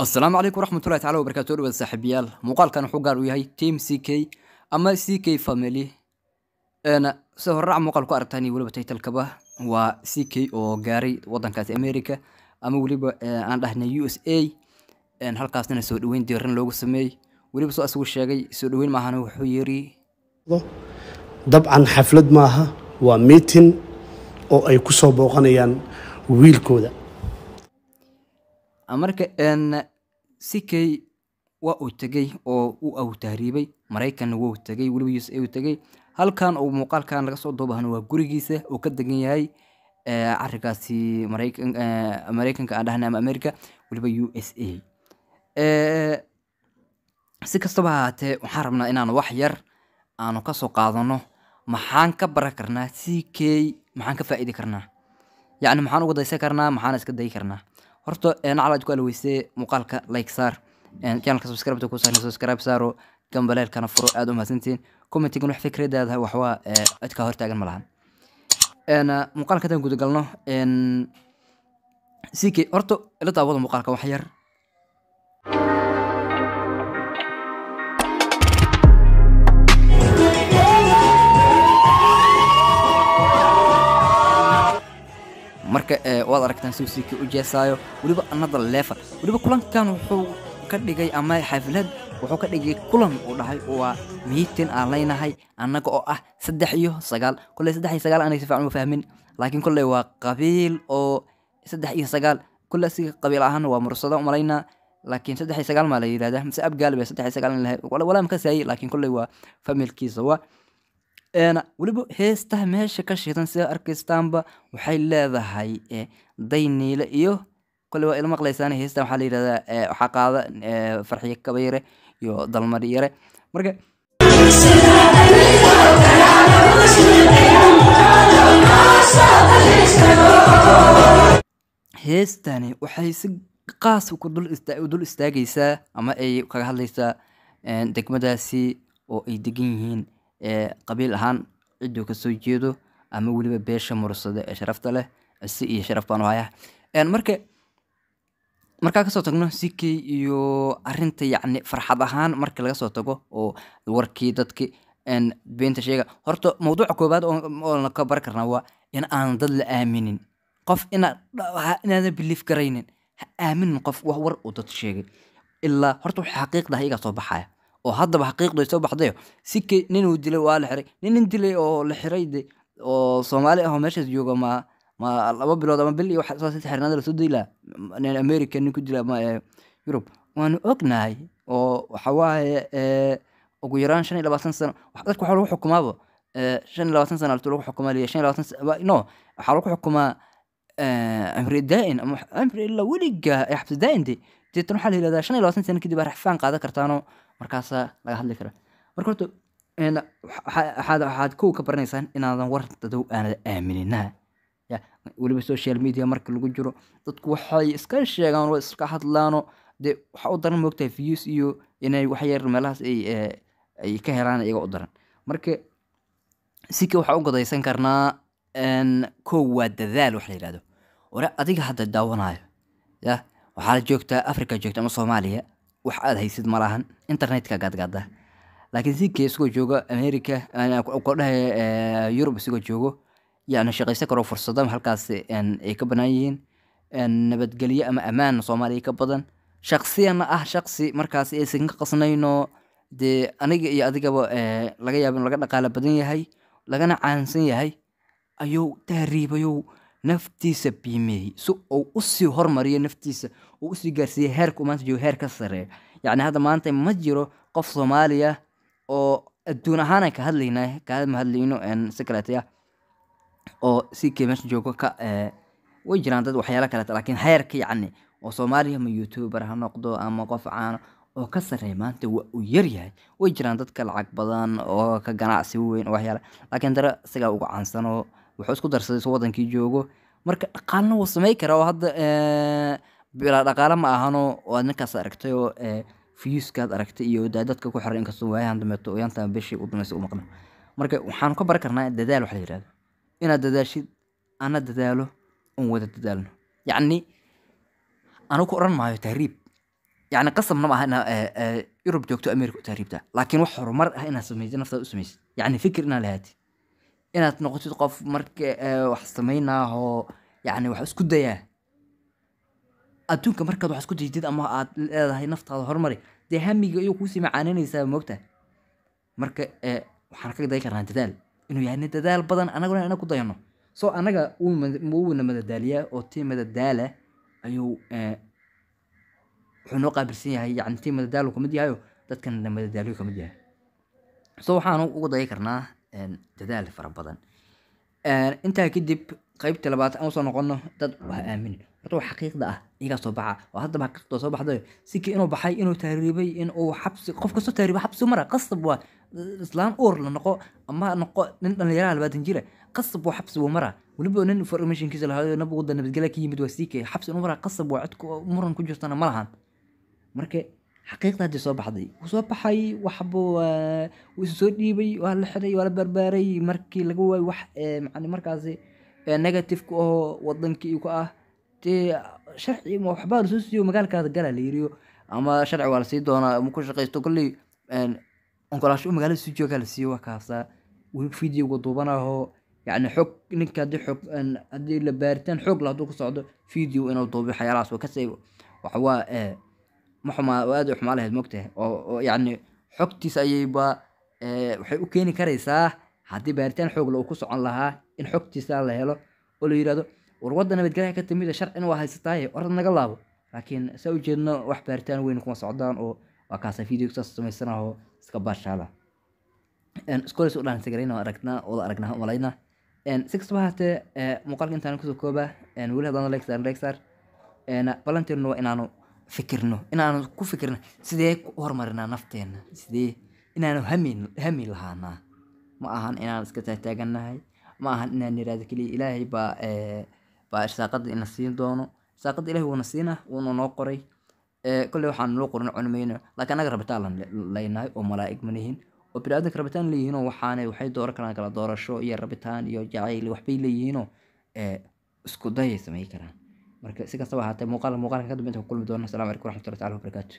asalaamu calaykum waraxmatullahi tacala wabarkatu dhawada saaxiibayaal muuqaalkan wuxuu gaar u yahay team c k ama c k family se horraac muuqaal ku aragtaan iyo weliba taytalkaba waa c k oo gaaray wadankaasi america ama weliba eh, aan dhahnay u s a halkaasna soo dhoweyn diiran loogu sameeyey weliba soo isagu sheegay soo dhoweyn maahana wuxuu yiri dabcan xaflad maaha waa miitin oo ay ku soo booqanayaan wiilkooda marka ck waa uu tegey oo uu tahriibay maraykanna wuu tegay weliba usa uu tegay halkan oo muuqaalkan laga soo duubahna waa gurigiisa oo ka degan yahay carigaasi maraykanka aan dhahna ama america weliba u s a si kastaba ahaatee waxaan rabnaa inaan wax yar aanu kasoo qaadano maxaan ka baran karnaa c k maxaan ka faa'idi karnaa yacni maxaan uga daysan karnaa maxaan iska dayi karnaa horta naclaad ku alweyse muuqaalka like saar channelka subscribe ku saar subscribe saaro gambaleelkana furo aad u mahadsantiin commentigan wax fikradaada waxwaa eh, cidkaa hortaagan ma lahan eh, muuqaalka haddaan guda galno ck horta ila daawada muuqaalka wax yar marka eh, waad aragtaan sawsiika u jeesaayo weliba anada level weliba kulankan wuxuu ka dhigay ama xaflad wuxuu ka dhigay kulan uu dhahay waa miitin aan leynahay annaga oo ah saddex iyo sagaal kolley saddex iyo sagaal anay si fiican u fahmin laakiin kolley waa qabiil oo saddex iyo sagaal kolley si qabiil ahaan waa mursado umalaynaa laakiin saddex iyo sagaal maa la yidhahdaa mise abgaal bay saddex iyo sagaal in lahayd walaa makasaayey laakiin kolley waa familkiisa waa weliba heestaha meesha ka shidan sida arkaystaanba waxay leedahay eh, dayniile iyo kole waa ilmaqlaysaan heestan waxaa layidhahdaa eh, waxaa qaada eh, farxiye kabayre iyo dalmari yare marka heestani waxay si qaas ku dul istaagaysaa ama ay kaga hadlaysaa degmadaasi oo ay degan yihiin qabiil ahaan ciduu kasoo jeedo ama weliba beesha mursada ee sharafta leh ise iyo sharaf baan hayaa marka markaa kasoo tagno sikey iyo arinta yani farxad ahaan marka laga soo tago oo warkii dadki beenta sheega horta mawduuca koobaad ka bari karnaa waa in aanan dad la aaminin qof inaadan biliif garaynin ha aaminin qof wax war uu dad sheegay ilaa horta wax xaqiiqda iga soo baxaya oo haddaba xaqiiqdu soo baxday si ninuu dilay waa la xiray ninin dilay oo la xiray de oo soomaali ahoo meeshaas jooga ma ma laba bilood ama bil iyo waxsoo xirnaada lasoo dila nin america nin ku dila ma yurub eh, waanu ognahay oo waxa waaye eh, ugu yaraan shan iyo labaatan sano dadka waxaa lagu xukumaaba eh, shan iyo labaatan sana lagu xukumaa liya shan iyo labaatan no waxaa lagu xukumaa cimri daa'in ama cimri ilaa weligaa ee xabsi daa'in de deetan waxaa la yihahdaa shan iyo labaatan sana kadib aa qaadan kartaanoo markaasa laga hadli kara marka horta waxaad kow ka baranaysaan inaadan war dadow aanad aaminina weliba social media marka lagu jiro dadku waxay iska sheegaan waa iska hadlaano dee waxa u daran moogtahay views iyo inay waxyar meelahaas eh, ay ka helaan iyaga u daran marka sika waxaa u gadaysan karnaa kow waa dadaal wax la yihahdo ore adiga hadda daawanayo ya waxaad joogtaa africa joogta ama soomaaliya wax aad haysid malahan internetka gaadgaada laakiin sik isagoo joogo america kodhaha eh, yurub isagoo joogo yani shaqaysan karo fursada halkaas ay ka banaan yihiin nabadgelyo ama ammaan soomaaliya ka badan shaqsiyana ah shaqsi markaas aysan ka qasnayno dee aniga iyo adigaba eh, laga yaab laga dhaqaalo badan yahay lagana caansan yahay ayuu tahriibayow naftiisa biimeeyey si uu usii hormariyo naftiisa uu usii gaarsiiyey heerka maanta joogo heer ka sareeya yacni hadda maanta ma jiro qof soomaaliya oo adduun ahaanaan ka hadlaynaa kaama hadlayno si kaleetaya oo si meesha joogo ka eh, way jiraan dad waxyaala kaleeta laakiin heerka yacni oo soomaaliya ama youtuber ha noqdo ama qof caano oo ka sareeya maanta waa uu yaryahay way jiraan dadka lacag badan oo ka ganacsi weyn waxyaala laakiin dare isagaa ugu caansanoo wuxuu isku darsaday su wadankii joogo marka dhaqaalna wuu samey karaa oo hadda eh, bilaa dhaqaale ma ahano waad ninkaas aragtay oo eh, fiyuskaad aragtay iyo daadadka ku xiran inkastoo waayahan dambeeto oyaanta bishii u dambeysay u maqna marka waxaanu ka bari karnaa dadaal waxa la yirahdo inaad dadaashid ana dadaalo un wada dadaalno yacni anu ku odhan maayo tahriib yacni qasabna ma aha inaa eh, yurub joogto america u tahriibta laakiin wax horumar ah inaad samaysid naftaad u samaysid yacni fikir inaad lahaatid inaad noqotid qof marka eh, wax sameynaa oo yacni wax isku dayaa adduunka markaad wax isku daydid ama aad leedahay naftaada horumari dee hamiga ayuu kuusii macaananaysaa moogta marka eh, waxaan kaga day karnaa dadaal inuu yahay dadaal badan anaguna inaan ku dayano soo annaga wuuna madadaaliyaa oo tii madadaala ayuu eh, wuxuu noo qaabilsan yahay yani tii madadaalu kamid yahayo dadkan madadaaliyo kamid yahay soo waxaan uga dayi karnaa dadaal fara badan intaa kadib qaybta labaad aan usoo noqono dad waa aamini horta xaqiiqda ah iyagaa soo baxa oo haddaba xaqiiqda soo baxday siki inuu baxay inuu taariibay inuu xabsi qof kastoo taariiba xabsi mara qasab waa islaan uur la noqo ama noqo nin dhallinyaraha labaatan jira qasab waa xabsi waa mara weliba nin formationkiisa lahayo nabwada nabadgelya ka yimid waa sii xabsi inuu mara qasab waa codka muran ku jirtana ma lahan marka xaqiiqda hadda soo baxday wuu soo baxay waxbu wuu isu soo dhiibay waa la xiray waa la barbaaray markii laga waay wax man markaasi negativeka oo wadankii ku ah dee sharci waxbaa lasoo siiyo magaalkaada gala la yiriyo ama sharci waa lasii doonaa maku shaqaysto kolley onkolaasho u magaalada sii joogaa lasiiyo waa kaasaa videoga duubanaho yani xog ninka hadii xog haddii la baaritaan xoog la hadduu ku socdo video inuu duubi waxyaalahaas waa kasay waxawaa ma xumaa aad u xumaa lahayd mogtahay oo yacni ayayba eh, waxay u keeni karaysaa haddii baaritaan xoogla uu ku socon lahaa in xogtiisa la helo oo la yidhahdo war wadda nabadgelyaha ka timida sharcina waa haysataaye orad naga laabo laakiin saa u jeedno wax baaritaan weyn kuma socdaan oo waa kaasa videoga saas samaysanahoo iska baashaala iskoles u dhaansa garayn aragnaa wada aragnaa umalaynaa si kastaba haatee eh, muuqaalka intaan kusoo kooba weli haddaan legsar legsar balantirnu waa inaanu fikirno inaan ku fikirno sidee u hormarinaa nafteena sidee inaanu hami lahaanaa ma ahan inaan iska taagtaaganahay ma ahan inaan nirahdo keliya ilaahay baa irsaaqada ina siin doono irsaaqada ilahay wuuna siinaa wuuna noo qoray kolley waxaan loo qorin cuni laakiin annaga rabitaalan leynahay oo malaa'ig manihin oo bini rabitaan leeyihiinoo waxaanay waxay dooran karaan kala doorasho iyo rabitaan iyo jacayl waxbay leeyihiinoo isku dayay samay karaan marka si kastaba ahaatee muuqaal muuqaalka ka inta ku kulmi doono assalamu calaykum waraxmatullahi tacala wabarakaatu